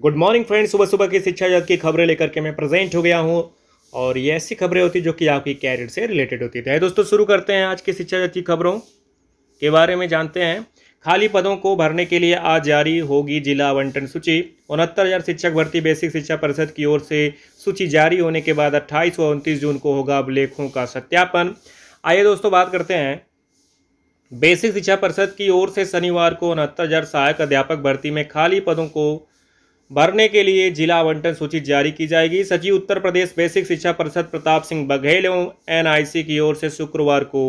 good morning friends सुबह सुबह की शिक्षा जगत की खबरें लेकर के मैं प्रेजेंट हो गया हूँ और ये ऐसी खबरें होती जो कि आपकी कैरियर से रिलेटेड होती है तो दोस्तों शुरू करते हैं आज की शिक्षा जगत की खबरों के बारे में जानते हैं खाली पदों को भरने के लिए आज जारी होगी जिला आवंटन सूची उनहत्तर हज़ार शिक्षक भर्ती बेसिक शिक्षा परिषद की ओर से सूची जारी होने के बाद अट्ठाईस व उनतीस जून को होगा अभिलेखों का सत्यापन आइए दोस्तों बात करते हैं बेसिक शिक्षा परिषद की ओर से शनिवार को उनहत्तर हज़ार सहायक अध्यापक भर्ती में खाली पदों को भरने के लिए जिला आवंटन सूची जारी की जाएगी सचिव उत्तर प्रदेश बेसिक शिक्षा परिषद प्रताप सिंह बघेल एवं एनआईसी की ओर से शुक्रवार को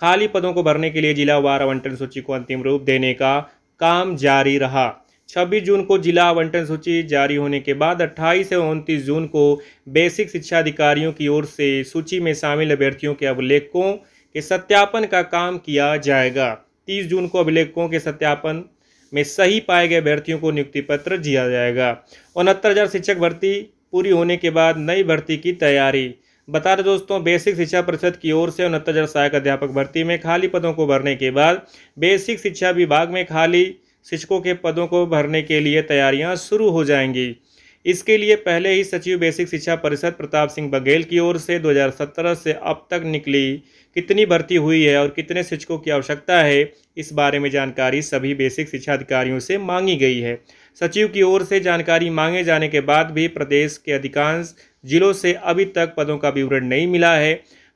खाली पदों को भरने के लिए जिला वार आवंटन सूची को अंतिम रूप देने का काम जारी रहा 26 जून को जिला आवंटन सूची जारी होने के बाद 28 एवं उनतीस जून को बेसिक शिक्षा अधिकारियों की ओर से सूची में शामिल अभ्यर्थियों के अभिलेखों के सत्यापन का काम किया जाएगा 30 जून को अभिलेखों के सत्यापन में सही पाए गए अभ्यर्थियों को नियुक्ति पत्र दिया जाएगा उनहत्तर हज़ार शिक्षक भर्ती पूरी होने के बाद नई भर्ती की तैयारी बता रहे दोस्तों बेसिक शिक्षा परिषद की ओर से उनहत्तर हज़ार सहायक अध्यापक भर्ती में खाली पदों को भरने के बाद बेसिक शिक्षा विभाग में खाली शिक्षकों के पदों को भरने के लिए तैयारियां शुरू हो जाएंगी इसके लिए पहले ही सचिव बेसिक शिक्षा परिषद प्रताप सिंह बघेल की ओर से 2017 से अब तक निकली कितनी भर्ती हुई है और कितने शिक्षकों की आवश्यकता है इस बारे में जानकारी सभी बेसिक शिक्षा अधिकारियों से मांगी गई है सचिव की ओर से जानकारी मांगे जाने के बाद भी प्रदेश के अधिकांश जिलों से अभी तक पदों का विवरण नहीं मिला है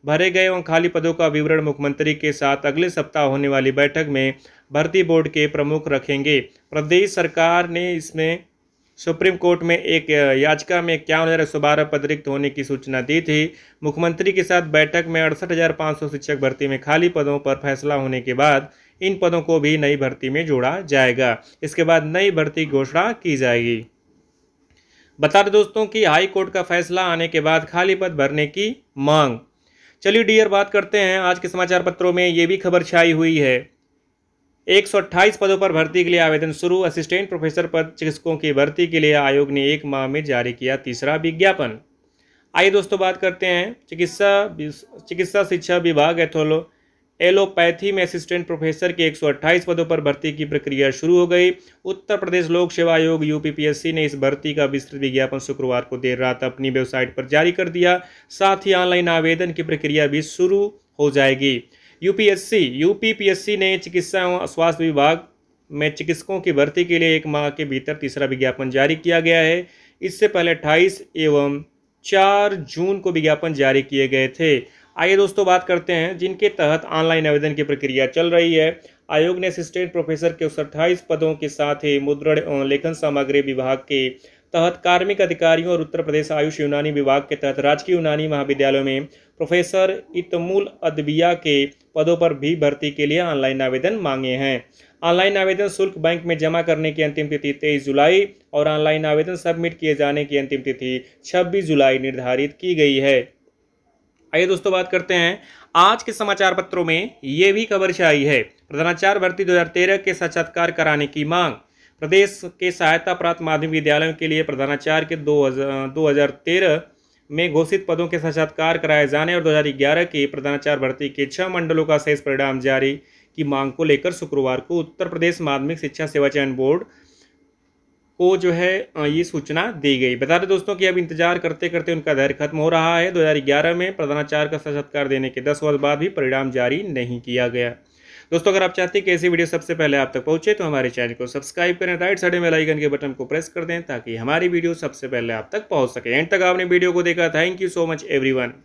भरे गए एवं खाली पदों का विवरण मुख्यमंत्री के साथ अगले सप्ताह होने वाली बैठक में भर्ती बोर्ड के प्रमुख रखेंगे प्रदेश सरकार ने इसमें सुप्रीम कोर्ट में एक याचिका में इक्यावन हज़ार एक सौ बारह पद रिक्त होने की सूचना दी थी मुख्यमंत्री के साथ बैठक में अड़सठ हज़ार पाँच सौ शिक्षक भर्ती में खाली पदों पर फैसला होने के बाद इन पदों को भी नई भर्ती में जोड़ा जाएगा इसके बाद नई भर्ती घोषणा की जाएगी बता दें दोस्तों कि हाई कोर्ट का फैसला आने के बाद खाली पद भरने की मांग चलिए डियर बात करते हैं आज के समाचार पत्रों में ये भी खबर छाई हुई है एक पदों पर भर्ती के लिए आवेदन शुरू असिस्टेंट प्रोफेसर पद चिकित्सकों की भर्ती के लिए आयोग ने एक माह में जारी किया तीसरा विज्ञापन आइए दोस्तों बात करते हैं चिकित्सा चिकित्सा शिक्षा विभाग एथोलो एलोपैथी में असिस्टेंट प्रोफेसर के 128 पदों पर भर्ती की प्रक्रिया शुरू हो गई उत्तर प्रदेश लोक सेवा आयोग यूपीपीएससी ने इस भर्ती का विस्तृत विज्ञापन शुक्रवार को देर रात अपनी वेबसाइट पर जारी कर दिया साथ ही ऑनलाइन आवेदन की प्रक्रिया भी शुरू हो जाएगी यूपीएससी यूपीपीएससी ने चिकित्सा एवं स्वास्थ्य विभाग में चिकित्सकों की भर्ती के लिए एक माह के भीतर तीसरा विज्ञापन जारी किया गया है इससे पहले अट्ठाईस एवं चार जून को विज्ञापन जारी किए गए थे आइए दोस्तों बात करते हैं जिनके तहत ऑनलाइन आवेदन की प्रक्रिया चल रही है आयोग ने असिस्टेंट प्रोफेसर के अट्ठाईस पदों के साथ ही मुद्रण एवं लेखन सामग्री विभाग के तहत कार्मिक अधिकारियों और उत्तर प्रदेश आयुष यूनानी विभाग के तहत राजकीय यूनानी महाविद्यालयों में प्रोफेसर इतमुल अदबिया के पदों पर भी भर्ती के लिए ऑनलाइन आवेदन मांगे हैं ऑनलाइन आवेदन शुल्क बैंक में जमा करने की अंतिम तिथि तेईस जुलाई और ऑनलाइन आवेदन सबमिट किए जाने की अंतिम तिथि छब्बीस जुलाई निर्धारित की गई है आइए दोस्तों बात करते हैं आज के समाचार पत्रों में ये भी खबर आई है प्रधानाचार्य भर्ती 2013 के साक्षात्कार कराने की मांग प्रदेश के सहायता प्राप्त माध्यमिक विद्यालयों के लिए प्रधानाचार्य के दो हजार तेरह में घोषित पदों के साक्षात्कार कराए जाने और 2011 के प्रधानाचार्य भर्ती के छह मंडलों का शेष परिणाम जारी की मांग को लेकर शुक्रवार को उत्तर प्रदेश माध्यमिक शिक्षा सेवा चयन बोर्ड को जो है ये सूचना दी गई बता दें दोस्तों कि अब इंतजार करते करते उनका धैर्य खत्म हो रहा है 2011 में प्रधानाचार्य का साक्षात्कार देने के 10 वर्ष बाद भी परिणाम जारी नहीं किया गया दोस्तों अगर आप चाहते हैं कि ऐसी वीडियो सबसे पहले आप तक पहुंचे तो हमारे चैनल को सब्सक्राइब करें राइट साइड में लाइकन के बटन को प्रेस कर दें ताकि हमारी वीडियो सबसे पहले आप तक पहुंच सके एंड तक आपने वीडियो को देखा thank you so much every